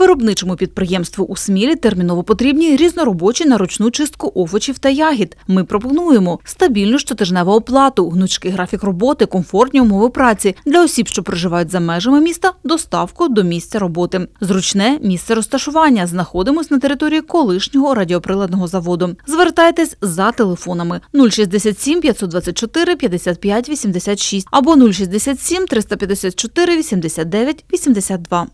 Виробничому підприємству у Смілі терміново потрібні різноробочі на ручну чистку овочів та ягід. Ми пропонуємо стабільну щотижневу оплату, гнучкий графік роботи, комфортні умови праці для осіб, що проживають за межами міста, доставку до місця роботи. Зручне місце розташування. Знаходимось на території колишнього радіоприладного заводу. Звертайтесь за телефонами 067 524 55 86 або 067 354 89 82.